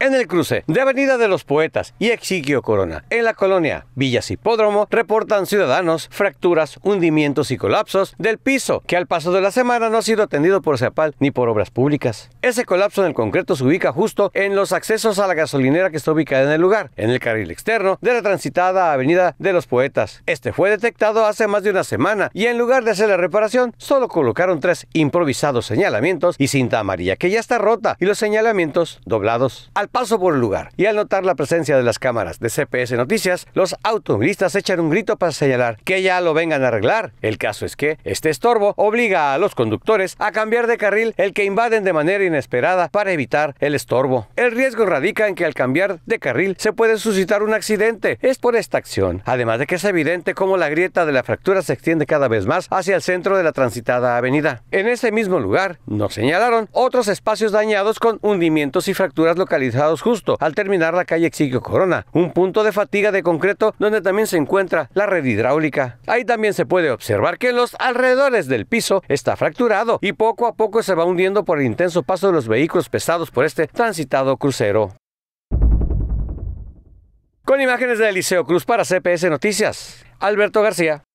En el cruce de Avenida de los Poetas y Exiquio Corona, en la colonia Villas Hipódromo, reportan ciudadanos fracturas, hundimientos y colapsos del piso que al paso de la semana no ha sido atendido por CEPAL ni por obras públicas. Ese colapso en el concreto se ubica justo en los accesos a la gasolinera que está ubicada en el lugar, en el carril externo de la transitada Avenida de los Poetas. Este fue detectado hace más de una semana y en lugar de hacer la reparación, solo colocaron tres improvisados señalamientos y cinta amarilla que ya está rota y los señalamientos doblados paso por el lugar. Y al notar la presencia de las cámaras de CPS Noticias, los automovilistas echan un grito para señalar que ya lo vengan a arreglar. El caso es que este estorbo obliga a los conductores a cambiar de carril el que invaden de manera inesperada para evitar el estorbo. El riesgo radica en que al cambiar de carril se puede suscitar un accidente. Es por esta acción, además de que es evidente cómo la grieta de la fractura se extiende cada vez más hacia el centro de la transitada avenida. En ese mismo lugar nos señalaron otros espacios dañados con hundimientos y fracturas localizadas Justo, al terminar la calle Exigio Corona, un punto de fatiga de concreto donde también se encuentra la red hidráulica. Ahí también se puede observar que los alrededores del piso está fracturado y poco a poco se va hundiendo por el intenso paso de los vehículos pesados por este transitado crucero. Con imágenes de Eliseo Cruz para CPS Noticias, Alberto García.